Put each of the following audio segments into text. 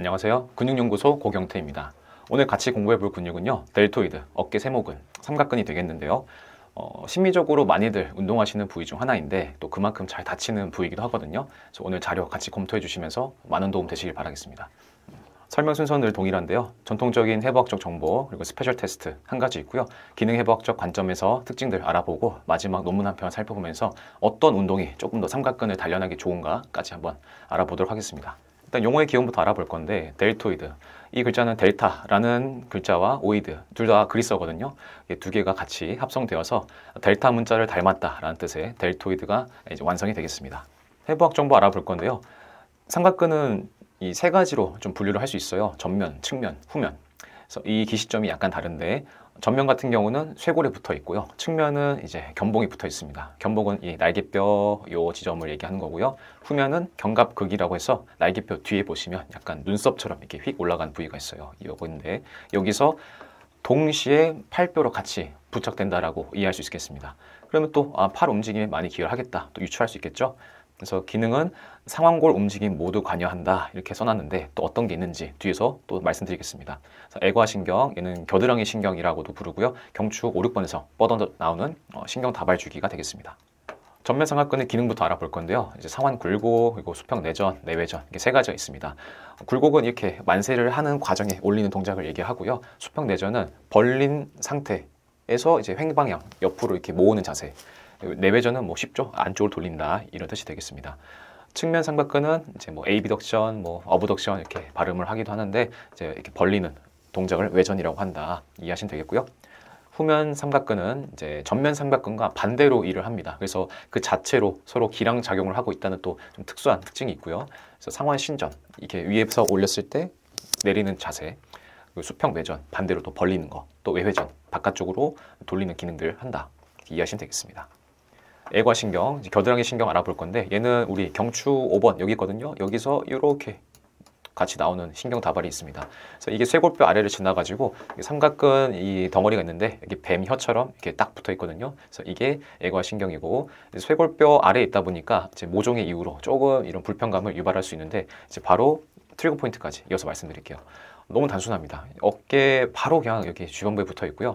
안녕하세요. 근육연구소 고경태입니다. 오늘 같이 공부해 볼 근육은요. 델토이드, 어깨 세모근, 삼각근이 되겠는데요. 어, 심리적으로 많이들 운동하시는 부위 중 하나인데 또 그만큼 잘 다치는 부위이기도 하거든요. 그래서 오늘 자료 같이 검토해 주시면서 많은 도움 되시길 바라겠습니다. 설명 순서는 늘 동일한데요. 전통적인 해부학적 정보, 그리고 스페셜 테스트 한 가지 있고요. 기능 해부학적 관점에서 특징들 알아보고 마지막 논문 한 편 살펴보면서 어떤 운동이 조금 더 삼각근을 단련하기 좋은가까지 한번 알아보도록 하겠습니다. 일단 용어의 기원부터 알아볼 건데 델토이드 이 글자는 델타라는 글자와 오이드 둘 다 그리스어거든요. 두 개가 같이 합성되어서 델타 문자를 닮았다라는 뜻의 델토이드가 이제 완성이 되겠습니다. 해부학 정보 알아볼 건데요. 삼각근은 이 세 가지로 좀 분류를 할 수 있어요. 전면, 측면, 후면. 그래서 이 기시점이 약간 다른데 전면 같은 경우는 쇄골이 붙어 있고요. 측면은 이제 견봉이 붙어 있습니다. 견봉은 이 날개뼈 요 지점을 얘기하는 거고요. 후면은 견갑극이라고 해서 날개뼈 뒤에 보시면 약간 눈썹처럼 이렇게 휙 올라간 부위가 있어요. 이거건데 여기서 동시에 팔뼈로 같이 부착된다라고 이해할 수 있겠습니다. 그러면 또팔 아, 움직임에 많이 기여하겠다 또 유추할 수 있겠죠. 그래서 기능은 상황골 움직임 모두 관여한다 이렇게 써놨는데 또 어떤 게 있는지 뒤에서 또 말씀드리겠습니다. 애과신경 얘는 겨드랑이 신경이라고도 부르고요. 경축 5, 6번에서 뻗어 나오는 어, 신경 다발주기가 되겠습니다. 전면상하근의 기능부터 알아볼 건데요. 이제 상완 굴곡 그리고 수평 내전, 내외전 이게 렇세 가지가 있습니다. 굴곡은 이렇게 만세를 하는 과정에 올리는 동작을 얘기하고요. 수평 내전은 벌린 상태에서 이제 횡방향 옆으로 이렇게 모으는 자세. 내외전은 뭐 쉽죠. 안쪽을 돌린다 이런 뜻이 되겠습니다. 측면 삼각근은 이제 뭐 에이비덕션, 뭐 어부덕션 이렇게 발음을 하기도 하는데 이제 이렇게 벌리는 동작을 외전이라고 한다 이해하시면 되겠고요. 후면 삼각근은 이제 전면 삼각근과 반대로 일을 합니다. 그래서 그 자체로 서로 기량 작용을 하고 있다는 또 좀 특수한 특징이 있고요. 그래서 상완 신전 이렇게 위에서 올렸을 때 내리는 자세, 수평 외전 반대로 또 벌리는 거, 또 외회전 바깥쪽으로 돌리는 기능들을 한다 이해하시면 되겠습니다. 애과신경, 겨드랑이 신경 알아볼 건데 얘는 우리 경추 5번 여기 있거든요. 여기서 이렇게 같이 나오는 신경 다발이 있습니다. 그래서 이게 쇄골뼈 아래를 지나가지고 삼각근 이 덩어리가 있는데 여기 뱀 혀처럼 이렇게 딱 붙어 있거든요. 그래서 이게 애과신경이고 쇄골뼈 아래에 있다 보니까 이제 모종의 이유로 조금 이런 불편감을 유발할 수 있는데 이제 바로 트리거 포인트까지 이어서 말씀드릴게요. 너무 단순합니다. 어깨 바로 그냥 여기 주변부에 붙어 있고요.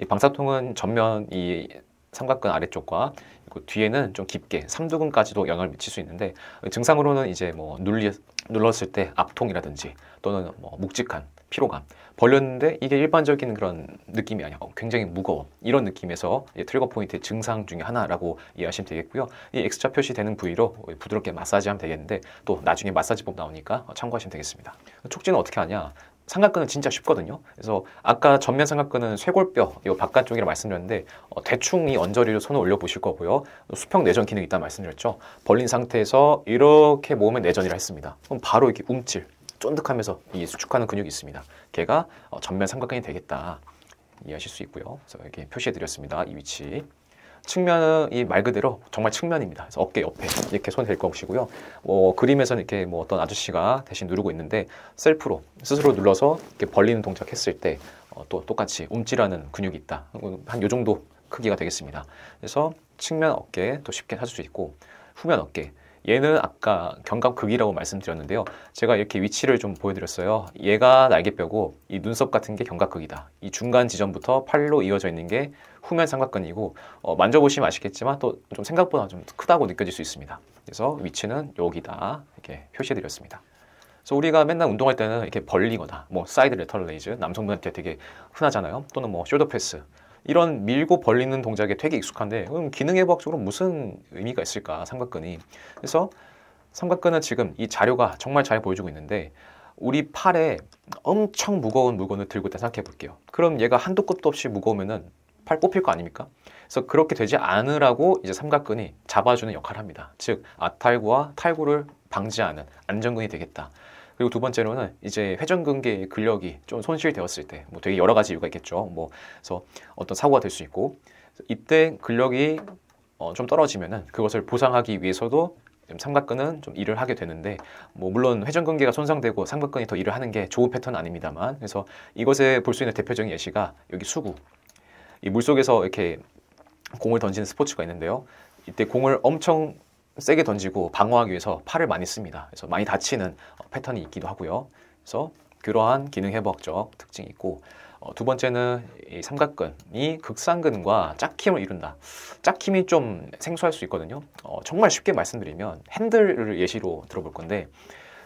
이 방사통은 전면 이 삼각근 아래쪽과 그 뒤에는 좀 깊게 삼두근까지도 영향을 미칠 수 있는데 증상으로는 이제 뭐 눌리, 눌렀을 때 압통이라든지 또는 뭐 묵직한 피로감 벌렸는데 이게 일반적인 그런 느낌이 아니야 어, 굉장히 무거워 이런 느낌에서 트리거 포인트 증상 중에 하나라고 이해하시면 되겠고요 이 X자 표시되는 부위로 부드럽게 마사지하면 되겠는데 또 나중에 마사지법 나오니까 참고하시면 되겠습니다 촉진은 어떻게 하냐 삼각근은 진짜 쉽거든요. 그래서 아까 전면 삼각근은 쇄골뼈 이 바깥쪽이라 고 말씀드렸는데 어, 대충 이 언저리로 손을 올려보실 거고요. 수평 내전 기능이 있다 말씀드렸죠. 벌린 상태에서 이렇게 모으면 내전이라 했습니다. 그럼 바로 이렇게 움찔, 쫀득하면서 이 수축하는 근육이 있습니다. 걔가 어, 전면 삼각근이 되겠다 이해하실 수 있고요. 그래서 이렇게 표시해드렸습니다. 이 위치. 측면은 이 말 그대로 정말 측면입니다. 그래서 어깨 옆에 이렇게 손댈것시고요뭐 그림에서는 이렇게 뭐 어떤 아저씨가 대신 누르고 있는데 셀프로 스스로 눌러서 이렇게 벌리는 동작 했을 때또 어, 똑같이 움찔하는 근육이 있다. 한 요 정도 크기가 되겠습니다. 그래서 측면 어깨 또 쉽게 찾을 수 있고 후면 어깨 얘는 아까 견갑극이라고 말씀드렸는데요. 제가 이렇게 위치를 좀 보여드렸어요. 얘가 날개뼈고 이 눈썹 같은 게 견갑극이다. 이 중간 지점부터 팔로 이어져 있는 게 후면 삼각근이고 어, 만져보시면 아시겠지만 또 좀 생각보다 좀 크다고 느껴질 수 있습니다. 그래서 위치는 여기다 이렇게 표시해드렸습니다. 그래서 우리가 맨날 운동할 때는 이렇게 벌리거나 뭐 사이드 레터럴 레이즈 남성분한테 되게 흔하잖아요. 또는 뭐 숄더 패스 이런 밀고 벌리는 동작에 되게 익숙한데 그럼 기능해부학적으로 무슨 의미가 있을까 삼각근이 그래서 삼각근은 지금 이 자료가 정말 잘 보여주고 있는데 우리 팔에 엄청 무거운 물건을 들고 있다 생각해 볼게요. 그럼 얘가 한도 끝도 없이 무거우면은 팔 뽑힐 거 아닙니까? 그래서 그렇게 되지 않으라고 이제 삼각근이 잡아주는 역할을 합니다. 즉 아탈구와 탈구를 방지하는 안전근이 되겠다. 그리고 두 번째로는 이제 회전근개의 근력이 좀 손실되었을 때 뭐 되게 여러 가지 이유가 있겠죠. 뭐 그래서 어떤 사고가 될 수 있고 이때 근력이 어, 좀 떨어지면은 그것을 보상하기 위해서도 삼각근은 좀 일을 하게 되는데 뭐 물론 회전근개가 손상되고 삼각근이 더 일을 하는 게 좋은 패턴은 아닙니다만 그래서 이것에 볼 수 있는 대표적인 예시가 여기 수구 이 물속에서 이렇게 공을 던지는 스포츠가 있는데요. 이때 공을 엄청 세게 던지고 방어하기 위해서 팔을 많이 씁니다. 그래서 많이 다치는 어, 패턴이 있기도 하고요. 그래서 그러한 기능 회복적 특징이 있고 어, 두 번째는 이 삼각근이 극상근과 짝힘을 이룬다. 짝힘이 좀 생소할 수 있거든요. 어, 정말 쉽게 말씀드리면 핸들을 예시로 들어볼 건데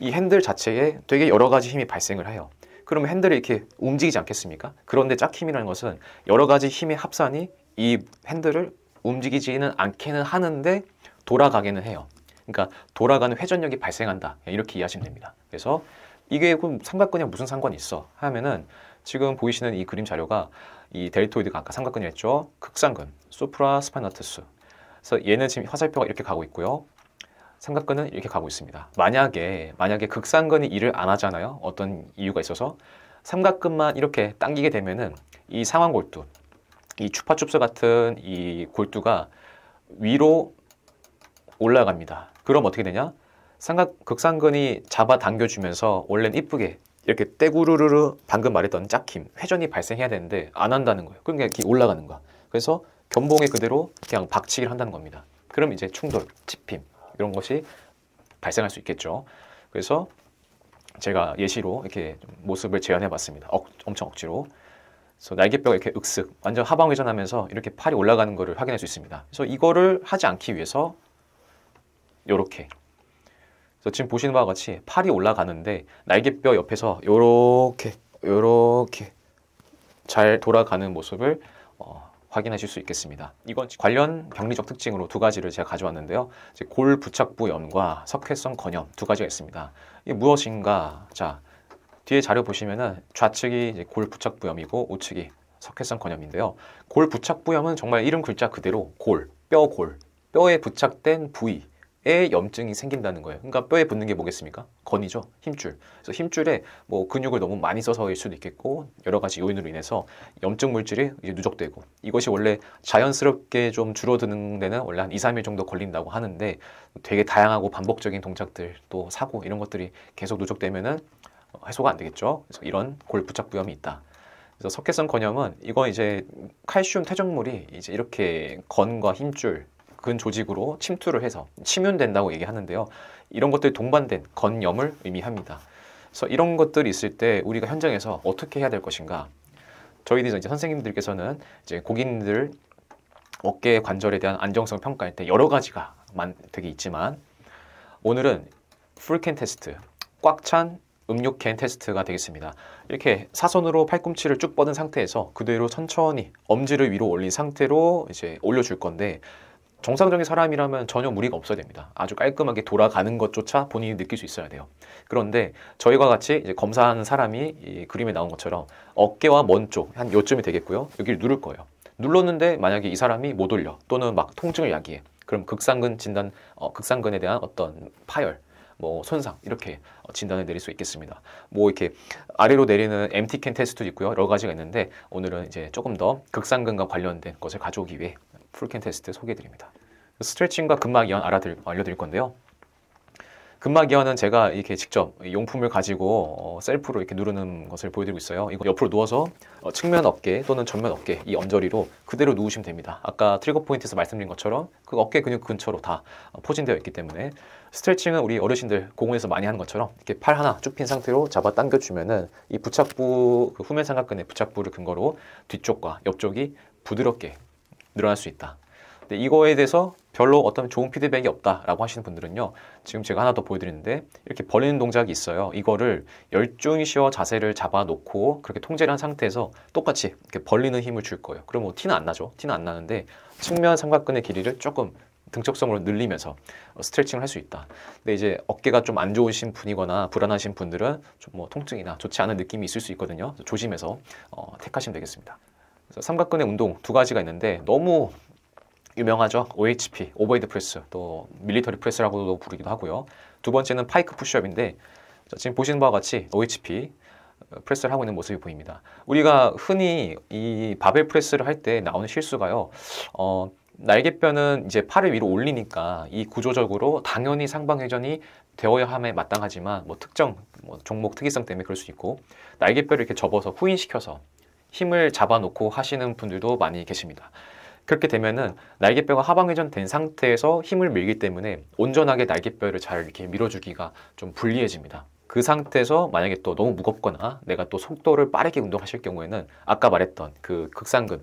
이 핸들 자체에 되게 여러 가지 힘이 발생을 해요. 그러면 핸들이 이렇게 움직이지 않겠습니까? 그런데 짝힘이라는 것은 여러 가지 힘의 합산이 이 핸들을 움직이지는 않게는 하는데 돌아가게는 해요. 그러니까 돌아가는 회전력이 발생한다. 이렇게 이해하시면 됩니다. 그래서 이게 그럼 삼각근이랑 무슨 상관이 있어? 하면은 지금 보이시는 이 그림 자료가 이 델토이드가 아까 삼각근이었죠. 극상근, 소프라 스파이너트스. 그래서 얘는 지금 화살표가 이렇게 가고 있고요. 삼각근은 이렇게 가고 있습니다. 만약에 만약에 극상근이 일을 안 하잖아요. 어떤 이유가 있어서 삼각근만 이렇게 당기게 되면은 이 상완골두, 이 추파춥스 같은 이 골두가 위로 올라갑니다. 그럼 어떻게 되냐? 삼각 극상근이 잡아 당겨주면서 원래는 이쁘게 이렇게 떼구르르르 방금 말했던 짝힘 회전이 발생해야 되는데 안 한다는 거예요. 그러니까 이렇게 올라가는 거야. 그래서 견봉에 그대로 그냥 박치기를 한다는 겁니다. 그럼 이제 충돌, 집힘 이런 것이 발생할 수 있겠죠. 그래서 제가 예시로 이렇게 모습을 재현해 봤습니다. 엄청 억지로. 그래서 날개뼈가 이렇게 윽슥 완전 하방 회전하면서 이렇게 팔이 올라가는 것을 확인할 수 있습니다. 그래서 이거를 하지 않기 위해서 이렇게 그래서 지금 보시는 바와 같이 팔이 올라가는데 날개뼈 옆에서 이렇게 이렇게 잘 돌아가는 모습을 어, 확인하실 수 있겠습니다. 이건 관련 병리적 특징으로 두 가지를 제가 가져왔는데요. 이제 골 부착부 염과 석회성 건염 두 가지가 있습니다. 이게 무엇인가? 자, 뒤에 자료 보시면은 좌측이 이제 골 부착부염이고 우측이 석회성 건염인데요. 골 부착부염은 정말 이름 글자 그대로 골, 뼈골, 뼈에 부착된 부위 뼈에 염증이 생긴다는 거예요. 그러니까 뼈에 붙는 게 뭐겠습니까? 건이죠. 힘줄. 그래서 힘줄에 뭐 근육을 너무 많이 써서일 수도 있겠고 여러 가지 요인으로 인해서 염증 물질이 이제 누적되고 이것이 원래 자연스럽게 좀 줄어드는 데는 원래 한 2, 3일 정도 걸린다고 하는데 되게 다양하고 반복적인 동작들 또 사고 이런 것들이 계속 누적되면은 해소가 안 되겠죠. 그래서 이런 골부착부염이 있다. 그래서 석회성 건염은 이건 이제 칼슘 퇴적물이 이제 이렇게 건과 힘줄 근 조직으로 침투를 해서 침윤된다고 얘기하는데요. 이런 것들이 동반된 건염을 의미합니다. 그래서 이런 것들이 있을 때 우리가 현장에서 어떻게 해야 될 것인가? 저희들이 이제 선생님들께서는 이제 고객님들 어깨 관절에 대한 안정성 평가할 때 여러 가지가 만, 되게 있지만 오늘은 풀캔 테스트, 꽉 찬 음료캔 테스트가 되겠습니다. 이렇게 사선으로 팔꿈치를 쭉 뻗은 상태에서 그대로 천천히 엄지를 위로 올린 상태로 이제 올려줄 건데 정상적인 사람이라면 전혀 무리가 없어야 됩니다. 아주 깔끔하게 돌아가는 것조차 본인이 느낄 수 있어야 돼요. 그런데 저희와 같이 이제 검사하는 사람이 이 그림에 나온 것처럼 어깨와 먼 쪽, 한 요쯤이 되겠고요. 여기를 누를 거예요. 눌렀는데 만약에 이 사람이 못 올려 또는 막 통증을 야기해. 그럼 극상근 진단, 어, 극상근에 대한 어떤 파열, 뭐 손상 이렇게 어, 진단을 내릴 수 있겠습니다. 뭐 이렇게 아래로 내리는 MT캔 테스트도 있고요. 여러 가지가 있는데 오늘은 이제 조금 더 극상근과 관련된 것을 가져오기 위해 풀캔 테스트 소개해드립니다. 스트레칭과 근막이완 알아들, 알려드릴 건데요. 근막이완은 제가 이렇게 직접 용품을 가지고 어, 셀프로 이렇게 누르는 것을 보여드리고 있어요. 이거 옆으로 누워서 어, 측면 어깨 또는 전면 어깨 이 엄저리로 그대로 누우시면 됩니다. 아까 트리거 포인트에서 말씀드린 것처럼 그 어깨 근육 근처로 다 어, 포진되어 있기 때문에 스트레칭은 우리 어르신들 공원에서 많이 하는 것처럼 이렇게 팔 하나 쭉 핀 상태로 잡아 당겨주면은 이 부착부 그 후면 삼각근의 부착부를 근거로 뒤쪽과 옆쪽이 부드럽게 늘어날 수 있다. 근데 이거에 대해서 별로 어떤 좋은 피드백이 없다라고 하시는 분들은요. 지금 제가 하나 더 보여드리는데 이렇게 버리는 동작이 있어요. 이거를 열중이 쉬어 자세를 잡아놓고 그렇게 통제를 한 상태에서 똑같이 이렇게 벌리는 힘을 줄 거예요. 그럼 뭐 티는 안 나죠. 티는 안 나는데 측면 삼각근의 길이를 조금 등척성으로 늘리면서 스트레칭을 할 수 있다. 근데 이제 어깨가 좀 안 좋으신 분이거나 불안하신 분들은 좀 뭐 통증이나 좋지 않은 느낌이 있을 수 있거든요. 조심해서 어, 택하시면 되겠습니다. 그래서 삼각근의 운동 두 가지가 있는데 너무 유명하죠. OHP, 오버헤드 프레스, 또 밀리터리 프레스라고도 부르기도 하고요. 두 번째는 파이크 푸시업인데 지금 보시는 바와 같이 OHP 프레스를 어, 하고 있는 모습이 보입니다. 우리가 흔히 이 바벨 프레스를 할 때 나오는 실수가요. 어, 날개뼈는 이제 팔을 위로 올리니까 이 구조적으로 당연히 상방회전이 되어야 함에 마땅하지만 뭐 특정 뭐 종목 특이성 때문에 그럴 수 있고 날개뼈를 이렇게 접어서 후인시켜서 힘을 잡아놓고 하시는 분들도 많이 계십니다. 그렇게 되면은 날개뼈가 하방회전된 상태에서 힘을 밀기 때문에 온전하게 날개뼈를 잘 이렇게 밀어주기가 좀 불리해집니다. 그 상태에서 만약에 또 너무 무겁거나 내가 또 속도를 빠르게 운동하실 경우에는 아까 말했던 그 극상근,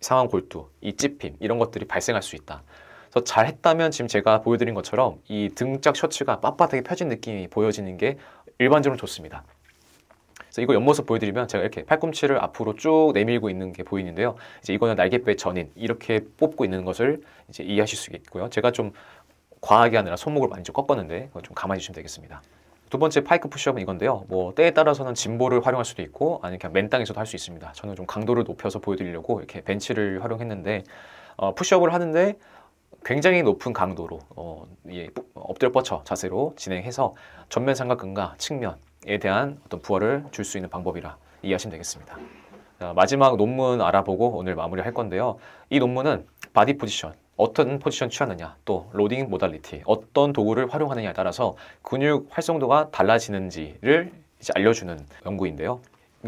상완 골두, 이 찝힘 이런 것들이 발생할 수 있다. 그래서 잘 했다면 지금 제가 보여드린 것처럼 이 등짝 셔츠가 빳빳하게 펴진 느낌이 보여지는 게 일반적으로 좋습니다. 그래서 이거 옆모습 보여드리면 제가 이렇게 팔꿈치를 앞으로 쭉 내밀고 있는 게 보이는데요. 이제 이거는 날개뼈 전인 이렇게 뽑고 있는 것을 이제 이해하실 수 있고요. 제가 좀 과하게 하느라 손목을 많이 좀 꺾었는데 좀감만히 주시면 되겠습니다. 두 번째 파이크 푸시업은 이건데요. 뭐 때에 따라서는 진보를 활용할 수도 있고 아니면 그냥 맨땅에서도 할 수 있습니다. 저는 좀 강도를 높여서 보여드리려고 이렇게 벤치를 활용했는데 어, 푸시업을 하는데 굉장히 높은 강도로 어, 예, 엎드려 뻗쳐 자세로 진행해서 전면 삼각근과 측면 에 대한 어떤 부활을 줄 수 있는 방법이라 이해하시면 되겠습니다. 마지막 논문 알아보고 오늘 마무리할 건데요. 이 논문은 바디 포지션, 어떤 포지션 취하느냐, 또 로딩 모달리티, 어떤 도구를 활용하느냐에 따라서 근육 활성도가 달라지는지를 이제 알려주는 연구인데요.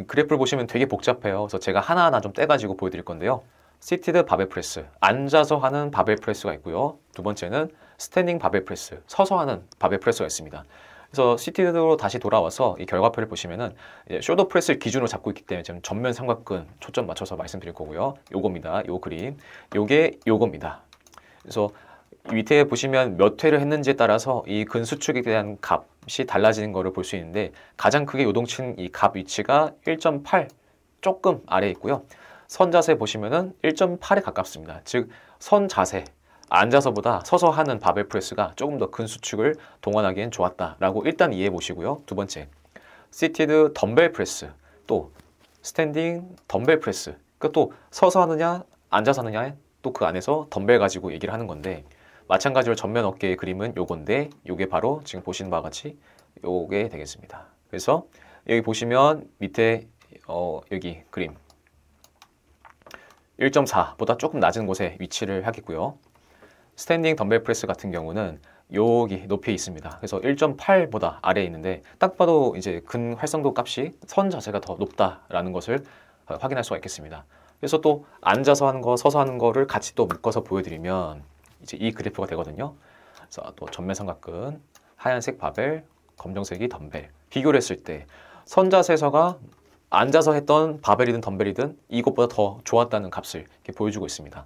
그래프를 보시면 되게 복잡해요. 그래서 제가 하나하나 좀 떼가지고 보여드릴 건데요. 시티드 바벨 프레스, 앉아서 하는 바벨 프레스가 있고요. 두 번째는 스탠딩 바벨 프레스, 서서 하는 바벨 프레스가 있습니다. 그래서 시티드로 다시 돌아와서 이 결과표를 보시면은 쇼더 프레스를 기준으로 잡고 있기 때문에 지금 전면 삼각근 초점 맞춰서 말씀드릴 거고요. 요겁니다. 요 그림. 요게 요겁니다. 그래서 밑에 보시면 몇 회를 했는지에 따라서 이 근수축에 대한 값이 달라지는 것을 볼 수 있는데 가장 크게 요동친 이 값 위치가 1.8 조금 아래 있고요. 선 자세 보시면은 1.8에 가깝습니다. 즉 선 자세 앉아서보다 서서 하는 바벨 프레스가 조금 더 큰수축을 동원하기엔 좋았다라고 일단 이해해 보시고요. 두 번째, 시티드 덤벨 프레스, 또 스탠딩 덤벨 프레스. 그러니까 또 서서 하느냐, 앉아서 하느냐에 또 그 안에서 덤벨 가지고 얘기를 하는 건데 마찬가지로 전면 어깨의 그림은 요건데 요게 바로 지금 보시는 바와 같이 요게 되겠습니다. 그래서 여기 보시면 밑에 어, 여기 그림 1.4보다 조금 낮은 곳에 위치를 하겠고요. 스탠딩 덤벨 프레스 같은 경우는 여기 높이에 있습니다. 그래서 1.8보다 아래에 있는데 딱 봐도 이제 근 활성도 값이 선자세가더 높다라는 것을 어, 확인할 수가 있겠습니다. 그래서 또 앉아서 하는 거, 서서 하는 거를 같이 또 묶어서 보여드리면 이제 이 그래프가 되거든요. 그래서 또 전면삼각근, 하얀색 바벨, 검정색이 덤벨 비교를 했을 때 선자세서가 앉아서 했던 바벨이든 덤벨이든 이것보다 더 좋았다는 값을 보여주고 있습니다.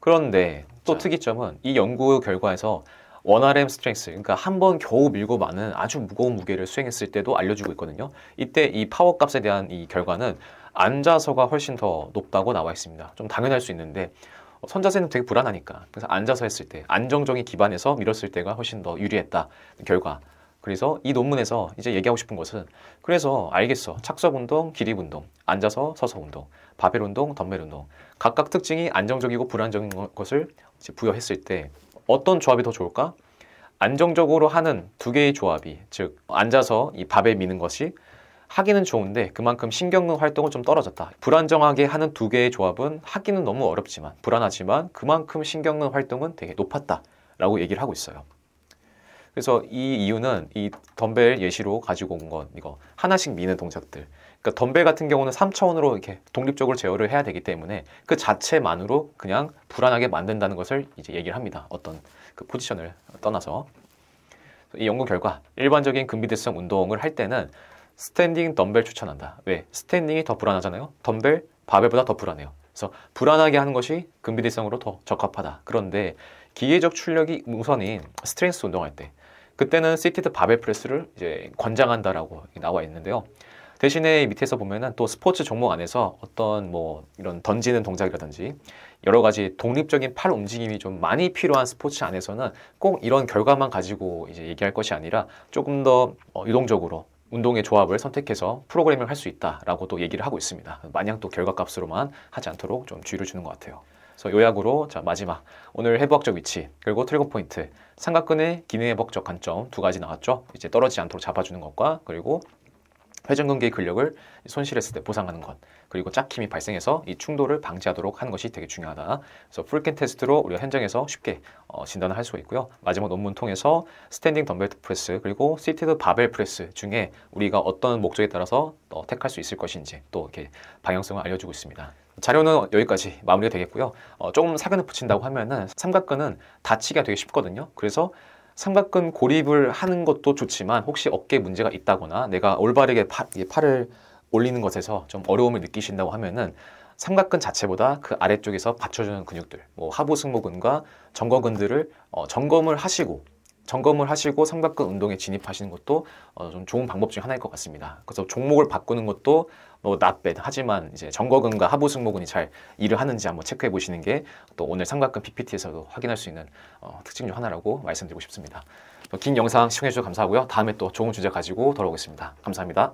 그런데 또 특이점은 이 연구 결과에서 원RM 스트렝스, 그러니까 한 번 겨우 밀고 마는 아주 무거운 무게를 수행했을 때도 알려주고 있거든요. 이때 이 파워 값에 대한 이 결과는 앉아서가 훨씬 더 높다고 나와 있습니다. 좀 당연할 수 있는데 선자세는 되게 불안하니까 그래서 앉아서 했을 때 안정적인 기반에서 밀었을 때가 훨씬 더 유리했다 결과 그래서 이 논문에서 이제 얘기하고 싶은 것은 그래서 알겠어 착석 운동, 기립 운동, 앉아서 서서 운동 바벨 운동, 덤벨 운동 각각 특징이 안정적이고 불안정인 것을 부여했을 때 어떤 조합이 더 좋을까? 안정적으로 하는 두 개의 조합이 즉 앉아서 이 밥에 미는 것이 하기는 좋은데 그만큼 신경근 활동은 좀 떨어졌다. 불안정하게 하는 두 개의 조합은 하기는 너무 어렵지만 불안하지만 그만큼 신경근 활동은 되게 높았다라고 얘기를 하고 있어요. 그래서 이 이유는 이 덤벨 예시로 가지고 온 건 이거 하나씩 미는 동작들 그러니까 덤벨 같은 경우는 3차원으로 이렇게 독립적으로 제어를 해야 되기 때문에 그 자체만으로 그냥 불안하게 만든다는 것을 이제 얘기를 합니다. 어떤 그 포지션을 떠나서 이 연구 결과 일반적인 근비대성 운동을 할 때는 스탠딩 덤벨 추천한다. 왜? 스탠딩이 더 불안하잖아요. 덤벨 바벨보다 더 불안해요. 그래서 불안하게 하는 것이 근비대성으로 더 적합하다. 그런데 기계적 출력이 우선인 스트레스 운동할 때 그때는 시티드 바벨 프레스를 이제 권장한다라고 나와 있는데요. 대신에 밑에서 보면은 또 스포츠 종목 안에서 어떤 뭐 이런 던지는 동작이라든지 여러 가지 독립적인 팔 움직임이 좀 많이 필요한 스포츠 안에서는 꼭 이런 결과만 가지고 이제 얘기할 것이 아니라 조금 더 어, 유동적으로 운동의 조합을 선택해서 프로그램을할 수 있다라고 또 얘기를 하고 있습니다. 마냥 또 결과값으로만 하지 않도록 좀 주의를 주는 것 같아요. 그래서 요약으로 자 마지막 오늘 해부학적 위치 그리고 트리거 포인트 삼각근의 기능회복적 관점 두 가지 나왔죠. 이제 떨어지지 않도록 잡아주는 것과 그리고 회전근개의 근력을 손실했을 때 보상하는 것 그리고 짝힘이 발생해서 이 충돌을 방지하도록 하는 것이 되게 중요하다. 그래서 풀캔 테스트로 우리가 현장에서 쉽게 어, 진단을 할 수가 있고요. 마지막 논문 통해서 스탠딩 덤벨 프레스 그리고 시티드 바벨 프레스 중에 우리가 어떤 목적에 따라서 어, 택할 수 있을 것인지 또 이렇게 방향성을 알려주고 있습니다. 자료는 여기까지 마무리가 되겠고요. 어, 조금 사근을 붙인다고 하면은 삼각근은 다치기가 되게 쉽거든요. 그래서 삼각근 고립을 하는 것도 좋지만 혹시 어깨 문제가 있다거나 내가 올바르게 팔, 팔을 올리는 것에서 좀 어려움을 느끼신다고 하면은 삼각근 자체보다 그 아래쪽에서 받쳐주는 근육들, 뭐 하부승모근과 정거근들을 어, 점검을 하시고 점검을 하시고 삼각근 운동에 진입하시는 것도 어, 좀 좋은 방법 중 하나일 것 같습니다. 그래서 종목을 바꾸는 것도 뭐 낫배 하지만 이제 정거근과 하부승모근이 잘 일을 하는지 한번 체크해 보시는 게 또 오늘 삼각근 PPT에서도 확인할 수 있는 어, 특징 중 하나라고 말씀드리고 싶습니다. 뭐, 긴 영상 시청해 주셔서 감사하고요. 다음에 또 좋은 주제 가지고 돌아오겠습니다. 감사합니다.